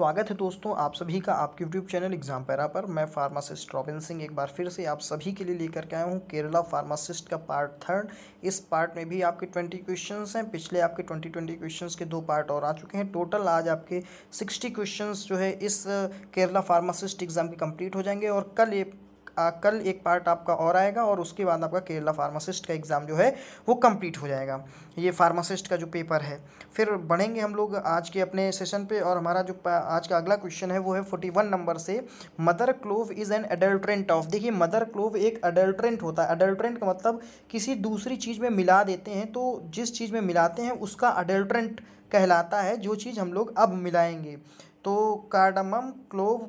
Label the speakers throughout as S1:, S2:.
S1: स्वागत है दोस्तों आप सभी का आपके यूट्यूब चैनल एग्जाम पैरा पर मैं फार्मासिस्ट रॉबिन सिंह एक बार फिर से आप सभी के लिए लेकर के आया हूँ केरला फार्मासिस्ट का पार्ट थर्ड इस पार्ट में भी आपके ट्वेंटी क्वेश्चन हैं पिछले आपके ट्वेंटी ट्वेंटी क्वेश्चन के दो पार्ट और आ चुके हैं टोटल आज आपके सिक्सटी क्वेश्चन जो है इस केरला फार्मासिस्ट एग्ज़ाम के कम्प्लीट हो जाएंगे और कल ये कल एक पार्ट आपका और आएगा और उसके बाद आपका केरला फार्मासिस्ट का एग्ज़ाम जो है वो कंप्लीट हो जाएगा ये फार्मासिस्ट का जो पेपर है फिर बढ़ेंगे हम लोग आज के अपने सेशन पे और हमारा जो आज का अगला क्वेश्चन है वो है फोर्टी वन नंबर से mother clove is an adulterant of देखिए मदर क्लोव एक अडल्ट्रेंट होता है अडल्ट्रेंट का मतलब किसी दूसरी चीज़ में मिला देते हैं तो जिस चीज़ में मिलाते हैं उसका अडल्ट्रेंट कहलाता है जो चीज़ हम लोग अब मिलाएंगे तो कार्डमम क्लोव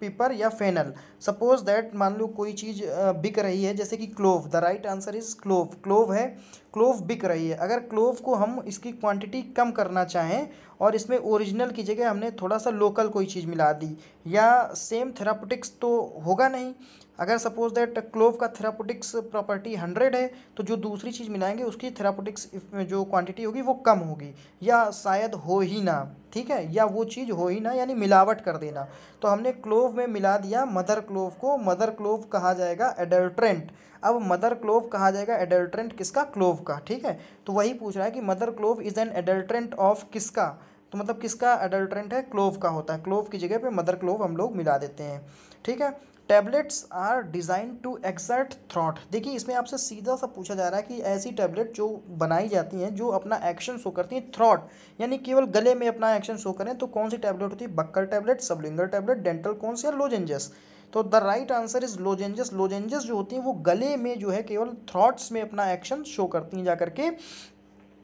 S1: पिपर या फेनल सपोज दैट मान लो कोई चीज़ बिक रही है जैसे कि clove the right answer is clove clove है क्लोव बिक रही है अगर क्लोव को हम इसकी क्वांटिटी कम करना चाहें और इसमें ओरिजिनल की जगह हमने थोड़ा सा लोकल कोई चीज़ मिला दी या सेम थेरापोटिक्स तो होगा नहीं अगर सपोज दैट क्लोव का थेरापोटिक्स प्रॉपर्टी हंड्रेड है तो जो दूसरी चीज़ मिलाएंगे उसकी थेरापोटिक्स जो क्वांटिटी होगी वो कम होगी या शायद हो ही ना ठीक है या वो चीज़ हो ही ना यानी मिलावट कर देना तो हमने क्लोव में मिला दिया मदर क्लोव को मदर क्लोव कहा जाएगा एडल्ट्रेंट अब मदर क्लोव कहा जाएगा एडल्ट्रेंट किसका क्लोव का ठीक है तो वही पूछ रहा है कि mother clove is an adulterant of किसका तो मतलब किसका एडल्ट्रेंट है क्लोव का होता है क्लोव की जगह पे मदर क्लोव हम लोग मिला देते हैं ठीक है tablets are designed to exert throat देखिए इसमें आपसे सीधा सा पूछा जा रहा है कि ऐसी टैबलेट जो बनाई जाती हैं जो अपना एक्शन शो करती हैं थ्रॉट यानी केवल गले में अपना एक्शन शो करें तो कौन सी टैबलेट होती है buccal tablet sublingual tablet dental कौन सी या लोजेंजस तो the right answer is lozenges lozenges जो होती हैं वो गले में जो है केवल थ्रॉट्स में अपना एक्शन शो करती हैं जा करके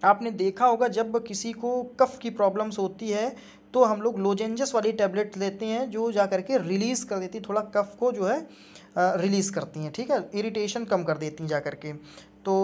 S1: आपने देखा होगा जब किसी को कफ की प्रॉब्लम्स होती है तो हम लोग लोजेंजस वाली टैबलेट लेते हैं जो जा करके रिलीज़ कर देती है थोड़ा कफ को जो है रिलीज़ करती हैं ठीक है इरीटेशन कम कर देती हैं जा करके तो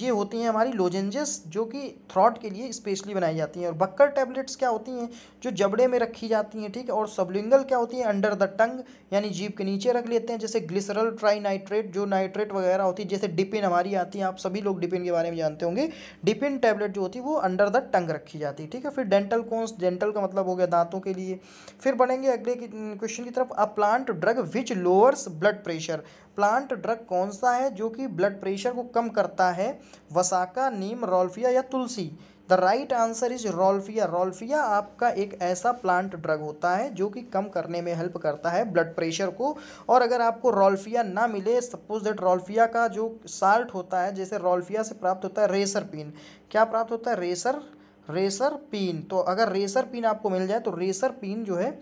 S1: ये होती हैं हमारी लोजेंजेस जो कि थ्रॉट के लिए स्पेशली बनाई जाती हैं और बक्कर टैबलेट्स क्या होती हैं जो जबड़े में रखी जाती हैं ठीक है और सबलिंगल क्या होती हैं अंडर द टंग यानी जीप के नीचे रख लेते हैं जैसे ग्लिसरल ट्राई नाइट्रेट जो नाइट्रेट वगैरह होती है जैसे डिपिन हमारी आती है आप सभी लोग डिपिन के बारे में जानते होंगे डिपिन टैबलेट जो होती है वो अंडर द टंग रखी जाती है ठीक है फिर डेंटल कोन्स डेंटल का मतलब हो गया दांतों के लिए फिर बढ़ेंगे अगले क्वेश्चन की तरफ a plant drug which lowers blood pressure plant drug कौन सा है जो कि ब्लड प्रेशर को कम करता है वसाका नीम रोल्फिया या tulsi the right answer is rauwolfia rauwolfia आपका एक ऐसा प्लांट ड्रग होता है जो कि कम करने में हेल्प करता है ब्लड प्रेशर को और अगर आपको रोल्फिया ना मिले सपोज दैट रोल्फिया का जो साल्ट होता है जैसे रोल्फिया से प्राप्त होता है रेसर पिन क्या प्राप्त होता है रेसर रेसर पिन तो अगर रेसर पिन आपको मिल जाए तो रेसर पिन जो है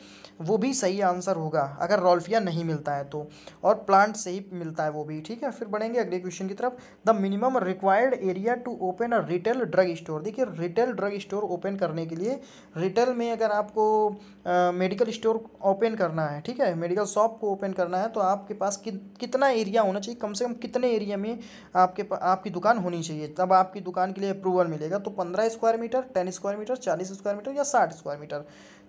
S1: वो भी सही आंसर होगा अगर रोल्फिया नहीं मिलता है तो और प्लांट से ही मिलता है वो भी ठीक है फिर बढ़ेंगे अगले क्वेश्चन की तरफ the minimum required area to open a retail drug store देखिए रिटेल ड्रग स्टोर ओपन करने के लिए रिटेल में अगर आपको मेडिकल स्टोर ओपन करना है ठीक है मेडिकल शॉप को ओपन करना है तो आपके पास कि, कितना एरिया होना चाहिए कम से कम कितने एरिया में आपके आपकी दुकान होनी चाहिए तब आपकी दुकान के लिए अप्रूवल मिलेगा तो पंद्रह square metre ten square metre चालीस स्क्वायर मीटर या साठ स्क्वायर मीटर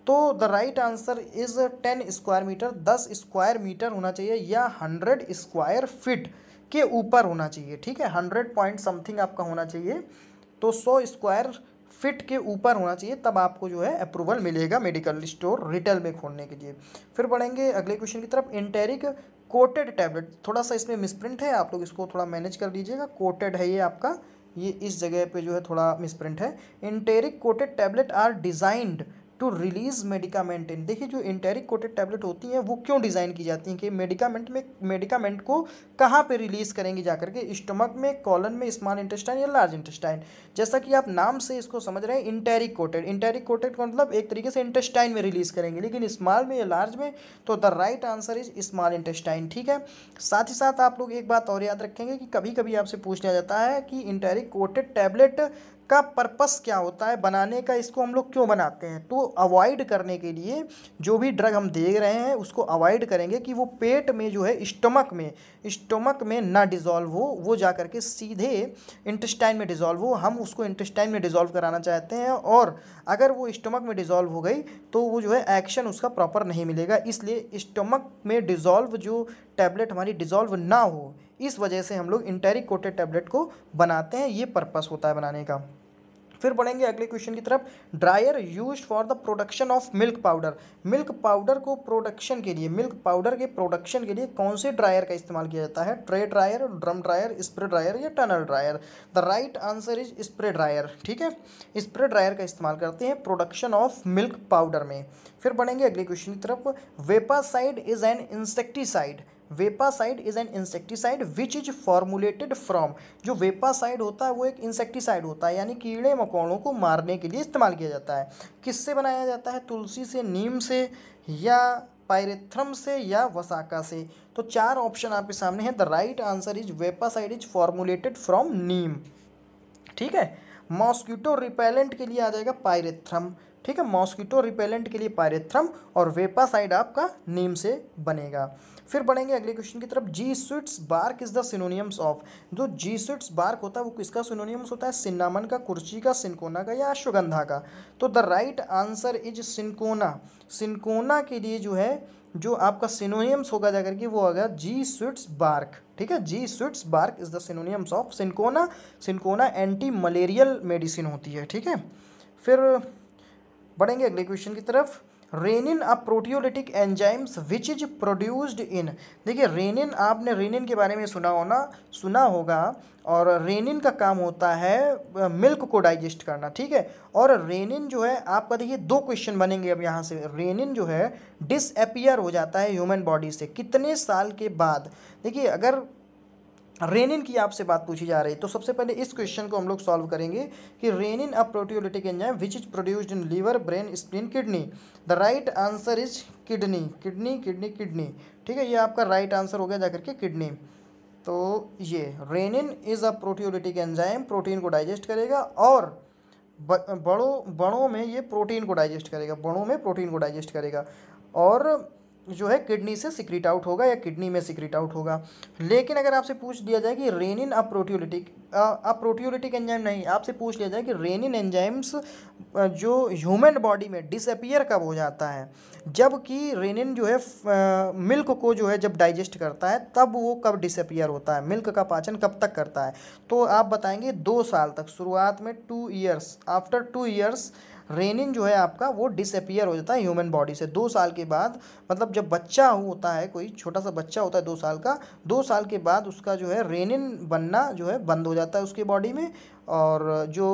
S1: तो the right answer is ten square metre दस स्क्वायर मीटर होना चाहिए या हंड्रेड स्क्वायर फिट के ऊपर होना चाहिए ठीक है हंड्रेड पॉइंट समथिंग आपका होना चाहिए तो सौ स्क्वायर फिट के ऊपर होना चाहिए तब आपको जो है अप्रूवल मिलेगा मेडिकल स्टोर रिटेल में खोलने के लिए फिर बढ़ेंगे अगले क्वेश्चन की तरफ इंटेरिक कोटेड टैबलेट थोड़ा सा इसमें मिसप्रिंट है आप लोग इसको थोड़ा मैनेज कर लीजिएगा कोटेड है ये आपका ये इस जगह पे जो है थोड़ा मिसप्रिंट है enteric coated tablet are designed to release medicament in देखिए जो इंटेरिक कोटेड टैबलेट होती हैं वो क्यों डिज़ाइन की जाती हैं कि मेडिकामेंट में मेडिकामेंट को कहाँ पे रिलीज़ करेंगे जाकर के स्टमक में कॉलन में स्मॉल इंटेस्टाइन या लार्ज इंटेस्टाइन जैसा कि आप नाम से इसको समझ रहे हैं इंटेरिक कोटेड इंटेरिक कोटेड का मतलब एक तरीके से इंटेस्टाइन में रिलीज़ करेंगे लेकिन स्मॉल में या लार्ज में तो the right answer is small intestine ठीक है साथ ही साथ आप लोग एक बात और याद रखेंगे कि कभी कभी आपसे पूछ लिया जाता है कि इंटेरिक कोटेड टैबलेट का पर्पस क्या होता है बनाने का इसको हम लोग क्यों बनाते हैं तो अवॉइड करने के लिए जो भी ड्रग हम दे रहे हैं उसको अवॉइड करेंगे कि वो पेट में जो है स्टमक में स्टमक में ना डिज़ोल्व हो वो जा करके सीधे इंटेस्टाइन में डिज़ोल्व हो हम उसको इंटेस्टाइन में डिज़ोल्व कराना चाहते हैं और अगर वो स्टमक में डिज़ोल्व हो गई तो वो जो है एक्शन उसका प्रॉपर नहीं मिलेगा इसलिए स्टमक में डिज़ोल्व जो टैबलेट हमारी डिज़ोल्व ना हो इस वजह से हम लोग इंटेरिक कोटेड टैबलेट को बनाते हैं ये पर्पस होता है बनाने का फिर बढ़ेंगे अगले क्वेश्चन की तरफ dryer use for the production of milk powder milk powder को प्रोडक्शन के लिए मिल्क पाउडर के प्रोडक्शन के लिए कौन से ड्रायर का इस्तेमाल किया जाता है tray dryer drum dryer spray dryer या tunnel dryer the right answer is spray dryer ठीक है स्प्रे ड्रायर का इस्तेमाल करते हैं प्रोडक्शन ऑफ मिल्क पाउडर में फिर बढ़ेंगे अगले क्वेश्चन की तरफ vepacide is an insecticide vepacide is an insecticide which is formulated from जो वेपासाइड होता है वो एक इंसेक्टिसाइड होता है यानी कीड़े मकौड़ों को मारने के लिए इस्तेमाल किया जाता है किससे बनाया जाता है तुलसी से नीम से या पायरेथ्रम से या वसाका से तो चार ऑप्शन आपके सामने हैं the right answer is vepacide is formulated from neem ठीक है मॉस्किटो रिपेलेंट के लिए आ जाएगा पायरेथ्रम ठीक है मॉस्किटो रिपेलेंट के लिए पायरेथ्रम और वेपासाइड आपका नीम से बनेगा फिर बढ़ेंगे अगले क्वेश्चन की तरफ Jesuit's bark is the synonyms of जो जी स्वीट्स बार्क होता है वो किसका सिनोनियम्स होता है सिन्नामन का कुर्ची का सिनकोना का या अश्वगंधा का तो the right answer is cinchona cinchona के लिए जो है जो आपका सिनोनियम्स होगा जाकर के वो होगा जी स्विट्स बार्क ठीक है Jesuit's bark is the synonyms of cinchona cinchona anti malarial medicine होती है ठीक है फिर बढ़ेंगे अगले क्वेश्चन की तरफ rennin a proteolytic enzymes which is produced in देखिए रेनिन आपने रेनिन के बारे में सुना होना सुना होगा और रेनिन का काम होता है मिल्क को डाइजेस्ट करना ठीक है और रेनिन जो है आपका देखिए दो क्वेश्चन बनेंगे अब यहाँ से रेनिन जो है डिसअपियर हो जाता है ह्यूमन बॉडी से कितने साल के बाद देखिए अगर रेनिन की आपसे बात पूछी जा रही है तो सबसे पहले इस क्वेश्चन को हम लोग सॉल्व करेंगे कि renin a proteolytic enzyme which is produced in liver brain spleen kidney the right answer is kidney kidney kidney kidney ठीक है ये आपका राइट right आंसर हो गया जाकर के किडनी तो ये renin is a proteolytic enzyme protein को डाइजेस्ट करेगा और बड़ों बड़ों में ये प्रोटीन को डाइजेस्ट करेगा बड़ों में प्रोटीन को डाइजेस्ट करेगा और जो है किडनी से सिक्रिट आउट होगा या किडनी में सिक्रिट आउट होगा लेकिन अगर आपसे पूछ दिया जाए कि रेनिन अप्रोटियोलिटिक अप्रोटियोलिटिक एंजाइम नहीं आपसे पूछ लिया जाए कि रेनिन एंजाइम्स जो ह्यूमन बॉडी में डिसअपियर कब हो जाता है जबकि रेनिन जो है मिल्क को जो है जब डाइजेस्ट करता है तब वो कब डिसअपियर होता है मिल्क का पाचन कब तक करता है तो आप बताएंगे दो साल तक शुरुआत में two years after two years renin जो है आपका वो डिसअपियर हो जाता है ह्यूमन बॉडी से दो साल के बाद मतलब जब बच्चा होता है कोई छोटा सा बच्चा होता है दो साल का दो साल के बाद उसका जो है रेनिन बनना जो है बंद हो जाता है उसकी बॉडी में और जो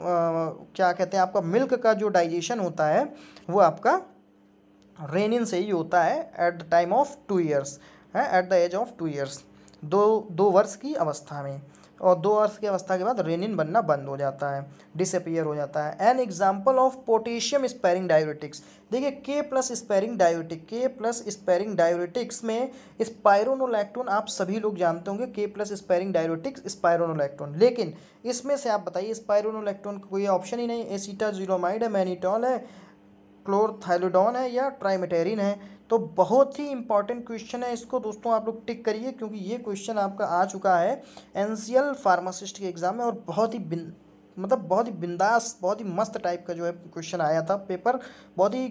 S1: आ, क्या कहते हैं आपका मिल्क का जो डाइजेशन होता है वो आपका रेनिन से ही होता है at the time of two years है at the age of two years दो दो वर्ष की अवस्था में और दो अर्थ की अवस्था के बाद रेनिन बनना बंद हो जाता है डिसअपियर हो जाता है an example of potassium sparing diuretics देखिए K plus sparing diuretic K plus sparing diuretics में स्पायरोनोलैक्टोन आप सभी लोग जानते होंगे के प्लस स्पेरिंग डायोरेटिक्स स्पायरोनोलैक्टोन लेकिन इसमें से आप बताइए स्पायरोनोलैक्टोन का कोई ऑप्शन ही नहीं एसीटा जीरोमाइड है मैनीटॉल है क्लोरथाइलोडॉन है या ट्राइमेटेरिन है तो बहुत ही इंपॉर्टेंट क्वेश्चन है इसको दोस्तों आप लोग टिक करिए क्योंकि ये क्वेश्चन आपका आ चुका है एनसीएल फार्मासिस्ट के एग्ज़ाम में और बहुत ही मतलब बहुत ही बिंदास बहुत ही मस्त टाइप का जो है क्वेश्चन आया था पेपर बहुत ही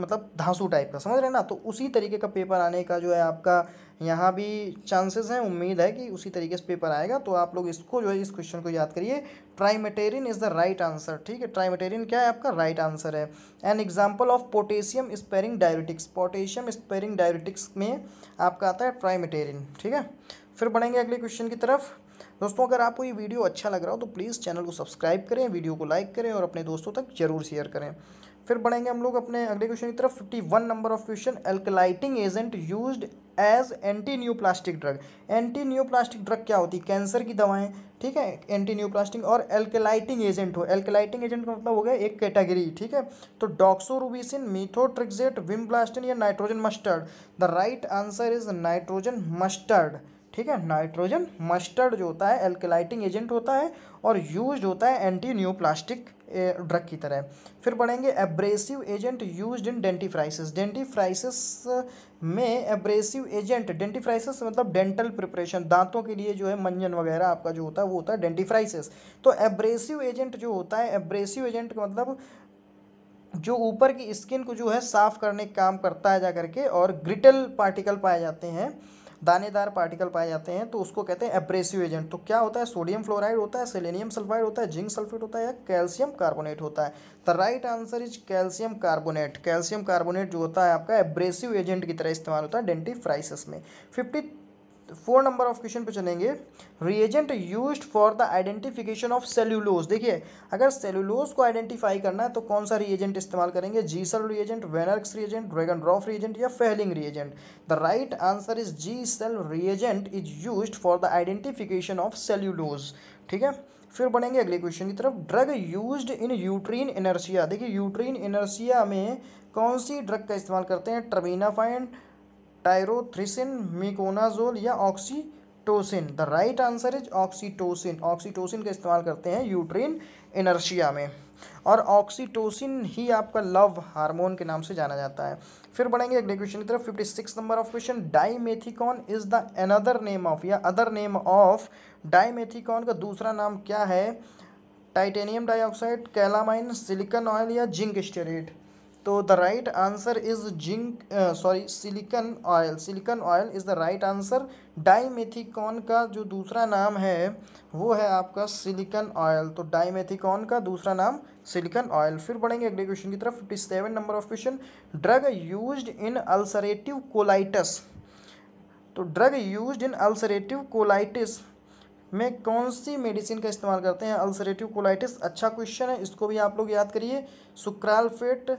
S1: मतलब धांसू टाइप का समझ रहे हैं ना तो उसी तरीके का पेपर आने का जो है आपका यहाँ भी चांसेस हैं उम्मीद है कि उसी तरीके से पेपर आएगा तो आप लोग इसको जो है इस क्वेश्चन को याद करिए triamterene is the right answer ठीक है ट्राइमेटेरिन क्या है आपका राइट right आंसर है an example of potassium sparing diuretics potassium sparing diuretics में आपका आता है ट्राइमेटेरिन ठीक है फिर बढ़ेंगे अगले क्वेश्चन की तरफ दोस्तों अगर आपको ये वीडियो अच्छा लग रहा हो तो प्लीज़ चैनल को सब्सक्राइब करें वीडियो को लाइक करें और अपने दोस्तों तक जरूर शेयर करें फिर बढ़ेंगे हम लोग अपने अगले क्वेश्चन की तरफ fifty one number of question alkylating agent used as anti neoplastic drug anti neoplastic drug क्या होती है कैंसर की दवाएं ठीक है एंटी न्यू प्लास्टिक और एल्कलाइटिंग एजेंट हो एल्कलाइटिंग एजेंट का मतलब हो गया एक कैटेगरी ठीक है तो डॉक्सोरूबिसिन मीथोट्रिक्जेट विम प्लास्टिन या nitrogen mustard the right answer is nitrogen mustard ठीक है नाइट्रोजन मस्टर्ड जो होता है एल्कलाइटिंग एजेंट होता है और यूज होता है एंटी न्यू प्लास्टिक ड्रग की तरह फिर पढ़ेंगे abrasive agent used in dentifrices dentifrices में एब्रेसिव एजेंट डेंटिफ्राइसिस मतलब डेंटल प्रिपरेशन दांतों के लिए जो है मंजन वगैरह आपका जो होता है वो होता है डेंटिफ्राइसिस तो एब्रेसिव एजेंट जो होता है एब्रेसिव एजेंट का मतलब जो ऊपर की स्किन को जो है साफ़ करने का काम करता है जा करके और ग्रिटल पार्टिकल पाए जाते हैं दानेदार पार्टिकल पाए जाते हैं तो उसको कहते हैं एब्रेसिव एजेंट तो क्या होता है सोडियम फ्लोराइड होता है सेलेनियम सल्फाइड होता है जिंक सल्फेट होता है या कैल्शियम कार्बोनेट होता है the right answer is calcium carbonate calcium carbonate जो होता है आपका एब्रेसिव एजेंट की तरह इस्तेमाल होता है डेंटी में फिफ्टी तो फोर नंबर ऑफ क्वेश्चन पे चलेंगे reagent used for the identification of cellulose देखिए अगर सेल्यूलोज को आइडेंटिफाई करना है तो कौन सा रिएजेंट इस्तेमाल करेंगे Gisel reagent Wagner's reagent Dragendorff reagent या Fehling reagent the right answer is Gisel reagent is use for the identification of cellulose ठीक है फिर बढ़ेंगे अगले क्वेश्चन की तरफ drug used in uterine inertia देखिए यूट्रीन इनर्सिया में कौन सी ड्रग का इस्तेमाल करते हैं ट्रबीनाफाइन टायरोथ्रिसिन मिकोनाजोल या oxytocin the right answer is oxytocin oxytocin का इस्तेमाल करते हैं यूट्रीन इनर्शिया में और ऑक्सीटोसिन ही आपका लव हार्मोन के नाम से जाना जाता है फिर बढ़ेंगे अगले क्वेश्चन की तरफ fifty six number of question dimethicone is the another name of या अदर नेम ऑफ डाईमेथिकॉन का दूसरा नाम क्या है titanium dioxide calamine silicon oil या जिंक स्टेरेट तो the right answer is zinc sorry silicon oil silicon oil is the right answer dimethicone का जो दूसरा नाम है वो है आपका सिलिकन ऑयल तो डाईमेथिकॉन का दूसरा नाम सिलिकन ऑयल फिर बढ़ेंगे अगले क्वेश्चन की तरफ fifty seven number of question drug use in ulcerative colitis तो drug use in ulcerative colitis में कौन सी मेडिसिन का इस्तेमाल करते हैं अल्सरेटिव कोलाइटिस अच्छा क्वेश्चन है इसको भी आप लोग याद करिए सुक्रालफेट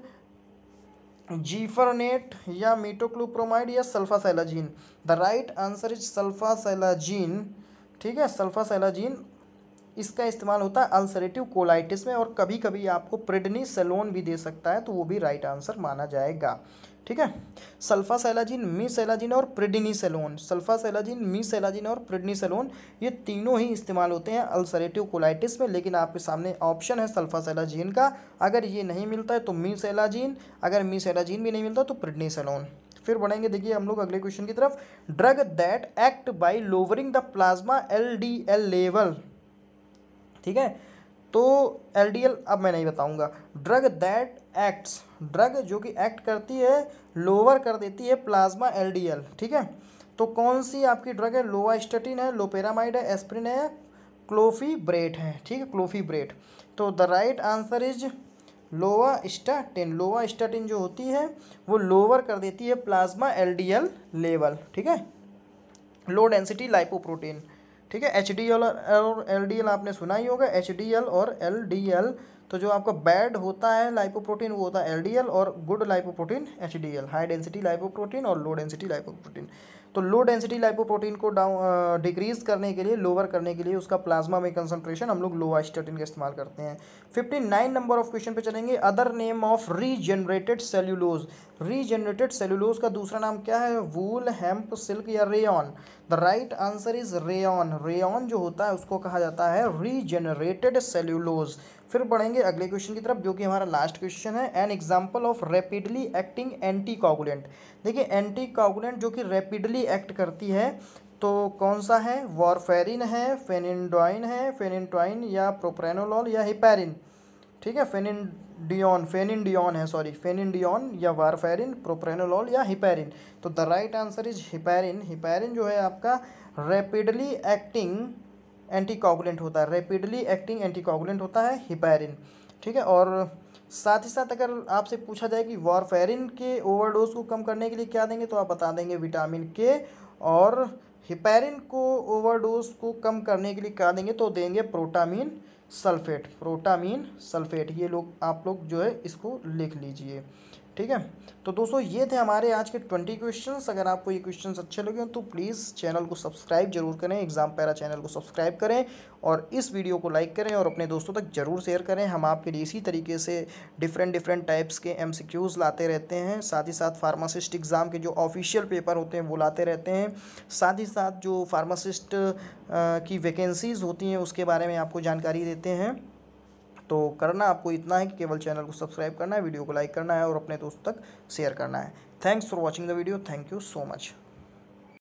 S1: जीफरनेट या मीटोक्लूप्रोमाइड या sulfasalazine the right answer is sulfasalazine ठीक है सल्फासाइलाजीन इसका इस्तेमाल होता है अल्सरेटिव कोलाइटिस में और कभी कभी आपको प्रिडनी सेलोन भी दे सकता है तो वो भी राइट आंसर माना जाएगा ठीक है सल्फा सैलाजिन मिसैलाजिन और सेलोन सल्फा सैलाजिन मिसैलाजिन और सेलोन ये तीनों ही इस्तेमाल होते हैं अल्सरेटिव कोलाइटिस में लेकिन आपके सामने ऑप्शन है सल्फा सैलाजीन का अगर ये नहीं मिलता है तो मी मिसैलाजिन अगर मी मिसैलाजिन भी नहीं मिलता तो सेलोन फिर बढ़ेंगे देखिए हम लोग अगले क्वेश्चन की तरफ drug that act by lowering the plasma L D L level ठीक है तो एल डी एल अब मैं नहीं बताऊंगा ड्रग दैट एक्ट्स ड्रग जो कि एक्ट करती है लोअर कर देती है प्लाज्मा एलडीएल ठीक है तो कौन सी आपकी ड्रग है लोवास्टेटिन है लोपेरामाइड है एस्प्रिन है क्लोफी ब्रेट है ठीक है क्लोफी ब्रेट तो the right answer is lovastatin lovastatin जो होती है वो लोअर कर देती है प्लाज्मा एलडीएल लेवल ठीक है लो डेंसिटी लाइपोप्रोटीन ठीक है एच और एल आपने सुना ही होगा एच और एल तो जो आपका बैड होता है लाइपोप्रोटीन वो होता है एलडीएल और good lipoprotein HDL high density lipoprotein और लो डेंसिटी लाइपोप्रोटीन तो लो डेंसिटी लाइपोप्रोटीन को डाउन डिक्रीज करने के लिए लोअर करने के लिए उसका प्लाज्मा में कंसंट्रेशन हम लोग लोवास्टेटिन का इस्तेमाल करते हैं fifty nine number of question पे चलेंगे other name of regenerated cellulose regenerated cellulose का दूसरा नाम क्या है वूल हेम्प सिल्क या rayon the right answer is rayon rayon जो होता है उसको कहा जाता है रीजनरेटेड सेलुलोज फिर बढ़ेंगे अगले क्वेश्चन की तरफ जो कि हमारा लास्ट क्वेश्चन है an example of rapidly acting anticoagulant देखिए एंटी कागुलेंट जो कि रैपिडली एक्ट करती है तो कौन सा है वॉरफेरिन है फेनिनडॉइन है फेनिनटॉइन या प्रोप्रेनोलॉल या हिपेरिन ठीक है फेनिनडियन फेनिनडियॉन है सॉरी फेनिनडियॉन या वारफेरिन प्रोप्रेनोलॉल या हिपेरिन तो the right answer is heparin heparin जो है आपका रैपिडली एक्टिंग एंटीकोगुलेंट होता है रैपिडली एक्टिंग एंटीकोगुलेंट होता है हिपेरिन ठीक है और साथ ही साथ अगर आपसे पूछा जाए कि वारफेरिन के ओवरडोज को कम करने के लिए क्या देंगे तो आप बता देंगे विटामिन के और हिपेरिन को ओवरडोज को कम करने के लिए क्या देंगे तो देंगे प्रोटामिन सल्फेट प्रोटामीन सल्फेट ये लोग आप लोग जो है इसको लिख लीजिए ठीक है तो दोस्तों ये थे हमारे आज के ट्वेंटी क्वेश्चंस अगर आपको ये क्वेश्चंस अच्छे लगे तो प्लीज़ चैनल को सब्सक्राइब जरूर करें एग्जाम पैरा चैनल को सब्सक्राइब करें और इस वीडियो को लाइक करें और अपने दोस्तों तक ज़रूर शेयर करें हम आपके लिए इसी तरीके से डिफरेंट डिफरेंट टाइप्स के एम लाते रहते हैं साथ ही साथ फार्मासिस्ट एग्ज़ाम के जो ऑफिशियल पेपर होते हैं वो लाते रहते हैं साथ ही साथ जो फार्मासिस्ट की वैकेंसीज़ होती हैं उसके बारे में आपको जानकारी देते हैं तो करना आपको इतना है कि केवल चैनल को सब्सक्राइब करना है वीडियो को लाइक करना है और अपने दोस्त तक शेयर करना है thanks for watching the video thank you so much